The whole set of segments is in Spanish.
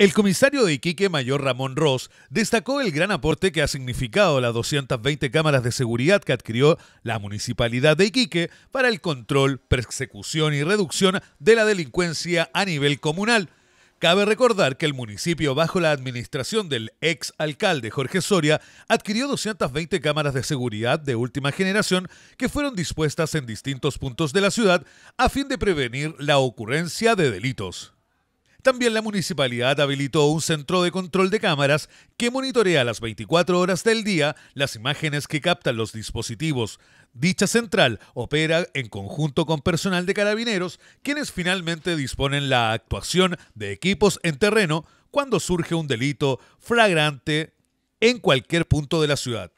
El comisario de Iquique, Mayor Ramón Ross, destacó el gran aporte que ha significado las 220 cámaras de seguridad que adquirió la Municipalidad de Iquique para el control, persecución y reducción de la delincuencia a nivel comunal. Cabe recordar que el municipio, bajo la administración del ex alcalde Jorge Soria, adquirió 220 cámaras de seguridad de última generación que fueron dispuestas en distintos puntos de la ciudad a fin de prevenir la ocurrencia de delitos. También la municipalidad habilitó un centro de control de cámaras que monitorea las 24 horas del día las imágenes que captan los dispositivos. Dicha central opera en conjunto con personal de carabineros, quienes finalmente disponen la actuación de equipos en terreno cuando surge un delito flagrante en cualquier punto de la ciudad.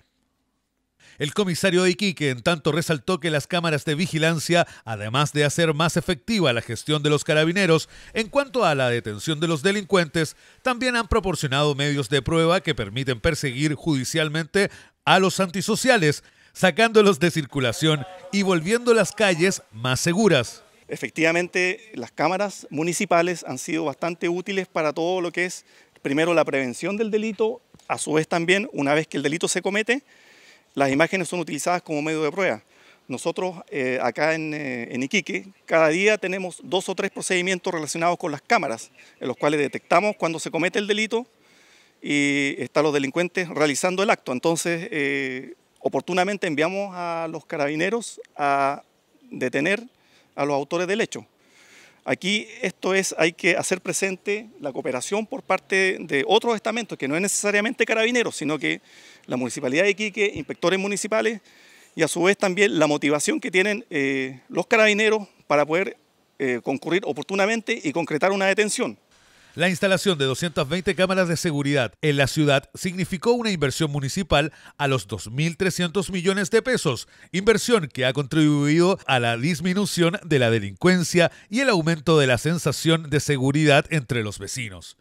El comisario de Iquique, en tanto, resaltó que las cámaras de vigilancia, además de hacer más efectiva la gestión de los carabineros en cuanto a la detención de los delincuentes, también han proporcionado medios de prueba que permiten perseguir judicialmente a los antisociales, sacándolos de circulación y volviendo las calles más seguras. Efectivamente, las cámaras municipales han sido bastante útiles para todo lo que es, primero, la prevención del delito, a su vez también, una vez que el delito se comete, las imágenes son utilizadas como medio de prueba. Nosotros eh, acá eh, en, Iquique, cada día tenemos dos o tres procedimientos relacionados con las cámaras, en los cuales detectamos cuando se comete el delito y están los delincuentes realizando el acto. Entonces, eh, oportunamente enviamos a los carabineros a detener a los autores del hecho. Aquí esto es, hay que hacer presente la cooperación por parte de otros estamentos, que no es necesariamente carabineros, sino que la Municipalidad de Iquique, inspectores municipales, y a su vez también la motivación que tienen eh, los carabineros para poder eh, concurrir oportunamente y concretar una detención. La instalación de 220 cámaras de seguridad en la ciudad significó una inversión municipal a los 2.300 millones de pesos, inversión que ha contribuido a la disminución de la delincuencia y el aumento de la sensación de seguridad entre los vecinos.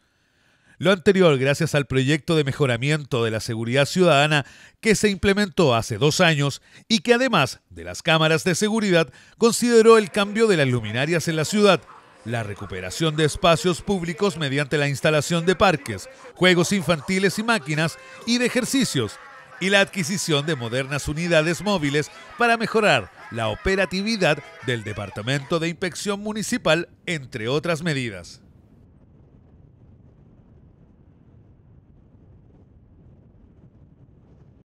Lo anterior gracias al proyecto de mejoramiento de la seguridad ciudadana que se implementó hace dos años y que además de las cámaras de seguridad consideró el cambio de las luminarias en la ciudad, la recuperación de espacios públicos mediante la instalación de parques, juegos infantiles y máquinas y de ejercicios, y la adquisición de modernas unidades móviles para mejorar la operatividad del Departamento de Inspección Municipal, entre otras medidas.